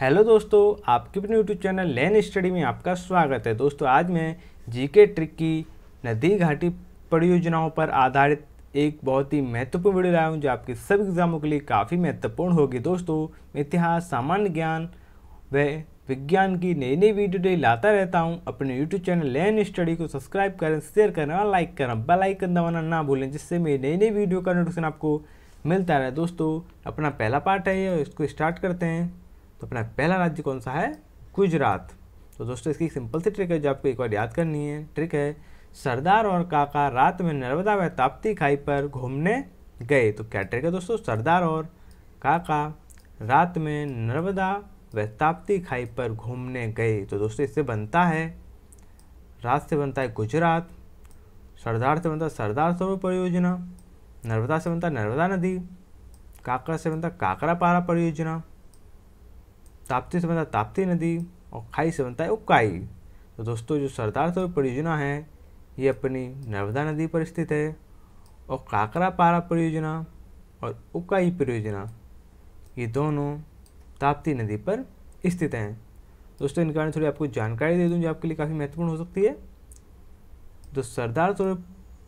hello दोस्तों आपके अपने यूट्यूब चैनल लैन स्टडी में आपका स्वागत है दोस्तों आज मैं जीके ट्रिक की नदी घाटी परियोजनाओं पर आधारित एक बहुत ही महत्वपूर्ण वीडियो लाया हूँ जो आपके सब एग्जामों के लिए काफ़ी महत्वपूर्ण होगी दोस्तों इतिहास सामान्य ज्ञान व विज्ञान की नई नई वीडियो लाता रहता हूँ अपने यूट्यूब चैनल लैन स्टडी को सब्सक्राइब करें शेयर करें और लाइक करें बेलाइकन दबाना ना भूलें जिससे मेरी नई नई वीडियो का नोटिफिकेशन आपको मिलता रहे दोस्तों अपना पहला पार्ट है और इसको स्टार्ट करते हैं तो अपना पहला राज्य कौन सा है गुजरात तो दोस्तों इसकी सिंपल सी ट्रिक है जो आपको एक बार याद करनी है ट्रिक है सरदार और काका रात में नर्मदा व ताप्ती खाई पर घूमने गए तो क्या ट्रिक है दोस्तों सरदार और काका रात में नर्मदा व ताप्ती खाई पर घूमने गए तो दोस्तों इससे बनता है रात से बनता है गुजरात सरदार से बनता है सरदार सरोवर परियोजना नर्मदा से बनता है नर्मदा नदी काकरा से बनता है काकरा पारा परियोजना ताप्ती से बनता है ताप्ती नदी और खाई से बनता है उपकाई तो दोस्तों जो सरदार सरोवर परियोजना है ये अपनी नर्मदा नदी पर स्थित है और काकरा पारा परियोजना और उकाई परियोजना ये दोनों ताप्ती नदी पर स्थित हैं दोस्तों इनके बारे में थोड़ी आपको जानकारी दे दूँ जो आपके लिए काफ़ी महत्वपूर्ण हो सकती है तो सरदार सरोवर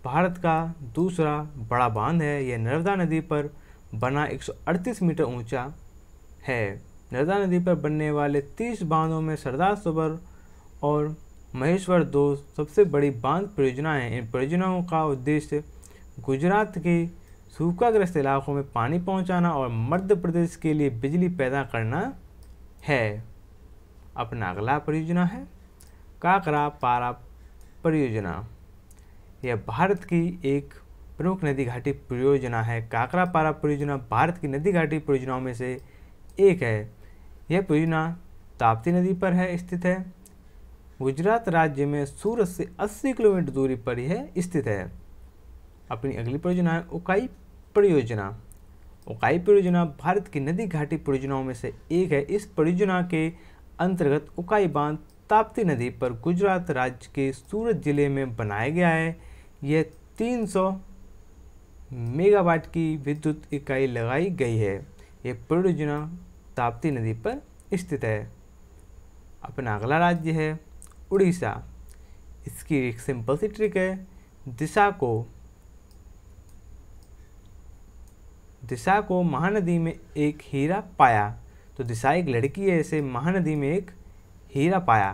भारत का दूसरा बड़ा बांध है यह नर्मदा नदी पर बना 138 मीटर ऊंचा है नर्मदा नदी पर बनने वाले तीस बांधों में सरदार सरोवर और महेश्वर दो सबसे बड़ी बांध परियोजनाएं हैं इन परियोजनाओं का उद्देश्य गुजरात के सूखाग्रस्त इलाकों में पानी पहुंचाना और मध्य प्रदेश के लिए बिजली पैदा करना है अपना अगला परियोजना है काकरा पारा परियोजना यह भारत की एक प्रमुख नदी घाटी परियोजना है काकरा पारा परियोजना भारत की नदी घाटी परियोजनाओं में से एक है यह परियोजना ताप्ती नदी पर है स्थित है गुजरात राज्य में सूरत से 80 किलोमीटर दूरी पर यह स्थित है अपनी अगली परियोजना है उकाई परियोजना उकाई परियोजना भारत की नदी घाटी परियोजनाओं में से एक है इस परियोजना के अंतर्गत उकाई बांध ताप्ती नदी पर गुजरात राज्य के सूरत जिले में बनाया गया है यह 300 मेगावाट की विद्युत इकाई लगाई गई है यह परियोजना ताप्ती नदी पर स्थित है अपना अगला राज्य है उड़ीसा इसकी एक सिंपल सी ट्रिक है दिशा को दिशा को महानदी में एक हीरा पाया तो दिशा एक लड़की है इसे महानदी में एक हीरा पाया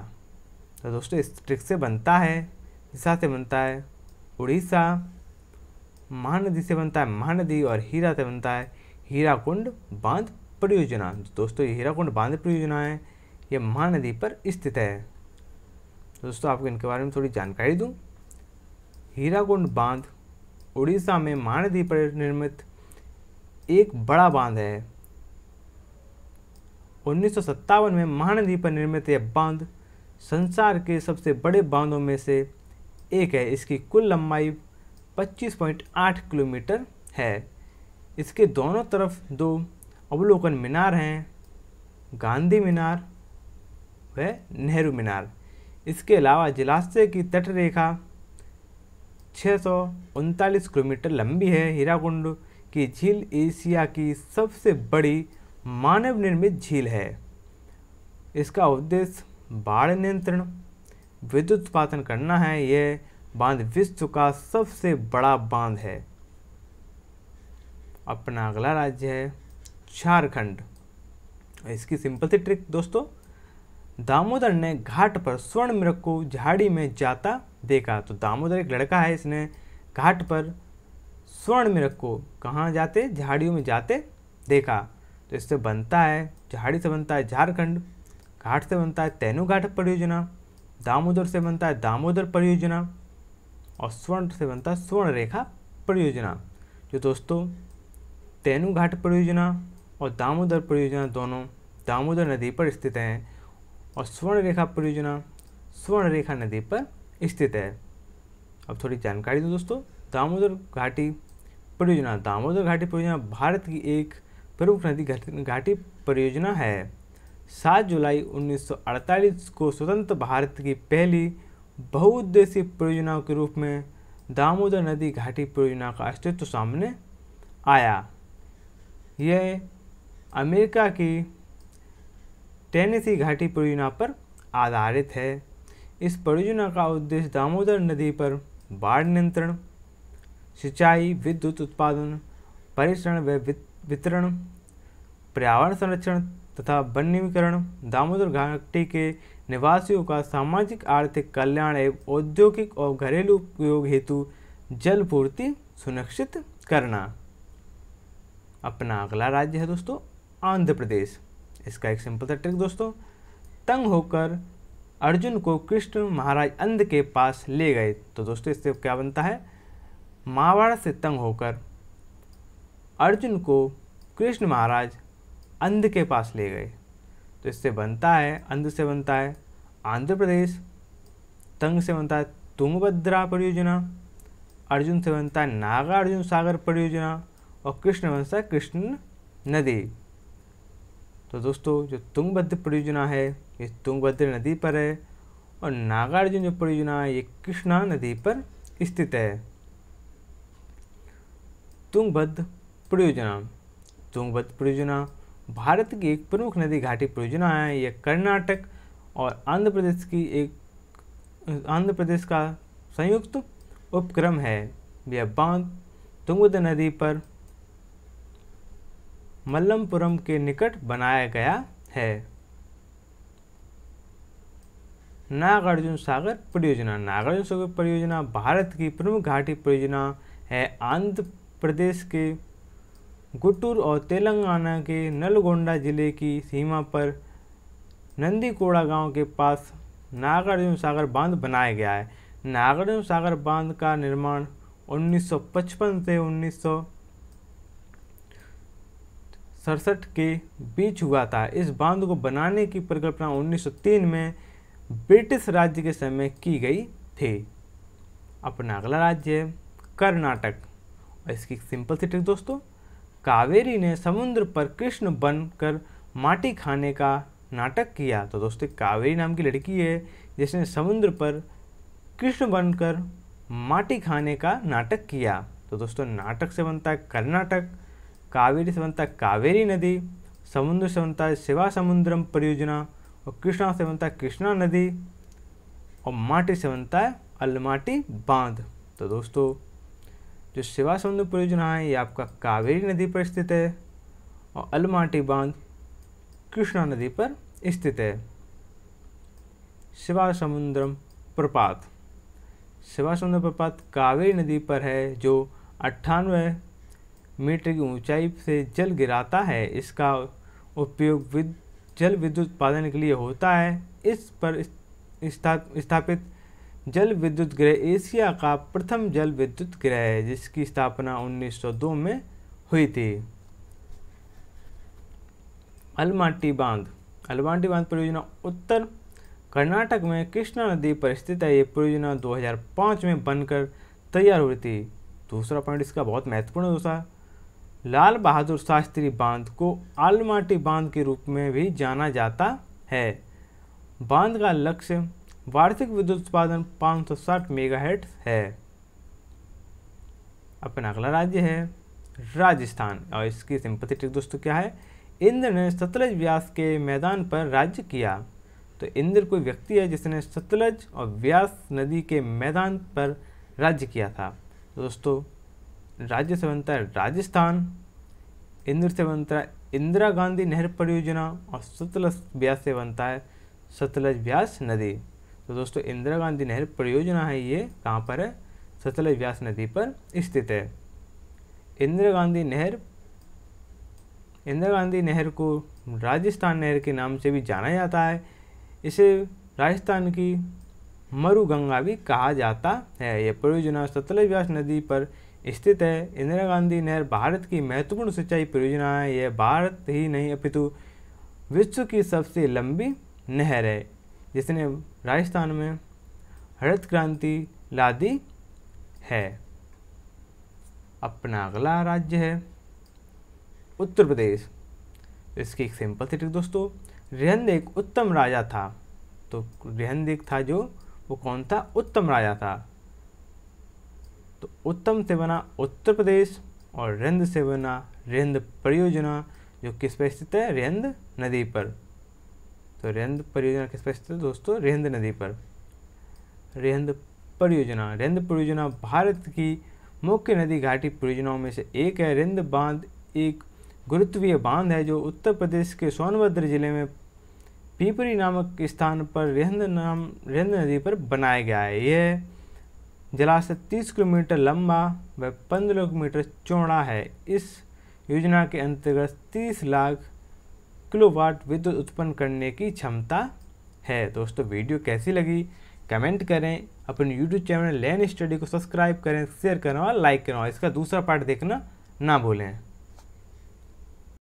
तो दोस्तों इस ट्रिक से बनता है दिशा से बनता है उड़ीसा महानदी से बनता है महानदी और हीरा से बनता है हीरा कुंड बांध परियोजना तो दोस्तों ये हीराकुंड बांध परियोजना है ये महानदी पर स्थित है दोस्तों आपको इनके बारे में थोड़ी जानकारी दूँ हीराकुंड बांध उड़ीसा में महानदी पर निर्मित एक बड़ा बांध है उन्नीस में महानदी पर निर्मित यह बांध संसार के सबसे बड़े बांधों में से एक है इसकी कुल लंबाई 25.8 किलोमीटर है इसके दोनों तरफ दो अवलोकन मीनार हैं गांधी मीनार व नेहरू मीनार इसके अलावा जलाशय की तट रेखा छः किलोमीटर लंबी है हीराकुंड की झील एशिया की सबसे बड़ी मानव निर्मित झील है इसका उद्देश्य बाढ़ नियंत्रण विद्युत उत्पादन करना है यह बांध विश्व का सबसे बड़ा बांध है अपना अगला राज्य है झारखंड इसकी सिंपल सी ट्रिक दोस्तों दामोदर ने घाट पर स्वर्ण मृग को झाड़ी में जाता देखा तो दामोदर एक लड़का है इसने घाट पर स्वर्ण मृग को कहाँ जाते झाड़ियों में जाते देखा तो इससे बनता है झाड़ी से बनता है झारखंड घाट से बनता है तेनू घाट परियोजना दामोदर से बनता है दामोदर परियोजना और स्वर्ण से बनता है स्वर्ण रेखा परियोजना जो दोस्तों तेनू घाट परियोजना और दामोदर परियोजना दोनों दामोदर नदी पर स्थित हैं और स्वर्ण रेखा परियोजना स्वर्ण रेखा नदी पर स्थित है अब थोड़ी जानकारी दो दोस्तों दामोदर घाटी परियोजना दामोदर घाटी परियोजना भारत की एक प्रमुख नदी घाटी परियोजना है सात जुलाई 1948 को स्वतंत्र भारत की पहली बहुउद्देशीय परियोजना के रूप में दामोदर नदी घाटी परियोजना का अस्तित्व सामने आया यह अमेरिका की टेनेसी घाटी परियोजना पर आधारित है इस परियोजना का उद्देश्य दामोदर नदी पर बाढ़ नियंत्रण सिंचाई विद्युत उत्पादन परिसरण व वितरण पर्यावरण संरक्षण तथा वन्यवीकरण दामोदर घाटी के निवासियों का सामाजिक आर्थिक कल्याण एवं औद्योगिक और घरेलू उपयोग हेतु जल पूर्ति सुनिश्चित करना अपना अगला राज्य है दोस्तों आंध्र प्रदेश इसका एक सिंपल सा ट्रिक दोस्तों तंग होकर अर्जुन को कृष्ण महाराज अंध के पास ले गए तो दोस्तों इससे क्या बनता है मावाड़ से तंग होकर अर्जुन को कृष्ण महाराज अंध के पास ले गए तो इससे बनता है अंध से बनता है आंध्र प्रदेश तंग से बनता है तुंगभद्रा परियोजना अर्जुन से बनता है नागार्जुन सागर परियोजना और कृष्ण बनता है कृष्ण नदी तो दोस्तों जो तुंगभद्र परियोजना है ये तुंगभद्र नदी पर है और नागार्जुन जो परियोजना है ये कृष्णा नदी पर स्थित है तुंगभद्र परियोजना तुंगभद्र परियोजना भारत की एक प्रमुख नदी घाटी परियोजना है यह कर्नाटक और आंध्र प्रदेश की एक आंध्र प्रदेश का संयुक्त उपक्रम है यह बांध तुंगभद्र नदी पर मल्लमपुरम के निकट बनाया गया है नागार्जुन सागर परियोजना नागार्जुन सागर परियोजना भारत की प्रमुख घाटी परियोजना है आंध्र प्रदेश के गुटूर और तेलंगाना के नलगोंडा जिले की सीमा पर नंदीकोड़ा गांव के पास नागार्जुन सागर बांध बनाया गया है नागार्जुन सागर बांध का निर्माण 1955 से उन्नीस सड़सठ के बीच हुआ था इस बांध को बनाने की परिकल्पना 1903 में ब्रिटिश राज्य के समय की गई थी अपना अगला राज्य है कर्नाटक और इसकी सिंपल सी ट्रिक दोस्तों कावेरी ने समुद्र पर कृष्ण बनकर माटी खाने का नाटक किया तो दोस्तों कावेरी नाम की लड़की है जिसने समुद्र पर कृष्ण बनकर माटी खाने का नाटक किया तो दोस्तों नाटक से बनता है कर्नाटक कावेरी सेवनता कावेरी नदी समुद्र सेवनता शिवा समुद्रम परियोजना और कृष्णा सेवनता कृष्णा नदी और माटी सेवनता है अलमाटी बांध तो दोस्तों जो शिवा समुद्र परियोजना है ये आपका कावेरी नदी पर स्थित है और अलमाटी बांध कृष्णा नदी पर स्थित है शिवा समुद्रम प्रपात शिवा समुद्र प्रपात कावेरी नदी पर है जो अट्ठानवे मीटर की ऊंचाई से जल गिराता है इसका उपयोग विद जल विद्युत उत्पादन के लिए होता है इस पर स्थापित जल विद्युत गृह एशिया का प्रथम जल विद्युत गृह है जिसकी स्थापना 1902 में हुई थी अलमाटी बांध अलमाटी बांध परियोजना उत्तर कर्नाटक में कृष्णा नदी पर स्थित है ये परियोजना 2005 में बनकर तैयार हुई थी दूसरा पॉइंट इसका बहुत महत्वपूर्ण दूसरा लाल बहादुर शास्त्री बांध को आलमाटी बांध के रूप में भी जाना जाता है बांध का लक्ष्य वार्षिक विद्युत उत्पादन 560 मेगाहर्ट्ज है अपना अगला राज्य है राजस्थान और इसकी सिंपथी ट्रिक दोस्तों क्या है इंद्र ने सतलज व्यास के मैदान पर राज्य किया तो इंद्र कोई व्यक्ति है जिसने सतलज और व्यास नदी के मैदान पर राज्य किया था दोस्तों राज्य से बनता है राजस्थान इंद्र से बनता है इंदिरा गांधी नहर परियोजना और सतलज ब्यास से बनता है सतलज ब्यास नदी तो दोस्तों इंदिरा गांधी नहर परियोजना है ये कहाँ पर है सतलज व्यास नदी पर स्थित है इंदिरा गांधी नहर इंदिरा गांधी नहर को राजस्थान नहर के नाम से भी जाना जाता है इसे राजस्थान की मरुगंगा भी कहा जाता है यह परियोजना सतलज व्यास नदी पर स्थित है इंदिरा गांधी नहर भारत की महत्वपूर्ण सिंचाई परियोजना है यह भारत ही नहीं अपितु विश्व की सबसे लंबी नहर है जिसने राजस्थान में हरित क्रांति ला दी है अपना अगला राज्य है उत्तर प्रदेश इसकी एक सिंपल सी ट्रिक दोस्तों रिहंद एक उत्तम राजा था तो रिहंद एक था जो वो कौन था उत्तम राजा था तो उत्तम से बना उत्तर प्रदेश और रेंद से बना रेंद परियोजना जो किस पर स्थित है रेंद नदी पर तो रेंद परियोजना किस पर स्थित है दोस्तों रेंद नदी पर रेंद परियोजना रेंद परियोजना भारत की मुख्य नदी घाटी परियोजनाओं में से एक है रेंद बांध एक गुरुत्वीय बांध है जो उत्तर प्रदेश के सोनभद्र जिले में पीपरी नामक स्थान पर रेहंद नाम रेहंद नदी पर बनाया गया है यह जलाशय 30 किलोमीटर लंबा व 15 किलोमीटर चौड़ा है इस योजना के अंतर्गत 30 लाख किलोवाट विद्युत उत्पन्न करने की क्षमता है दोस्तों वीडियो कैसी लगी कमेंट करें अपने यूट्यूब चैनल लैन स्टडी को सब्सक्राइब करें शेयर करें और लाइक करें और इसका दूसरा पार्ट देखना ना भूलें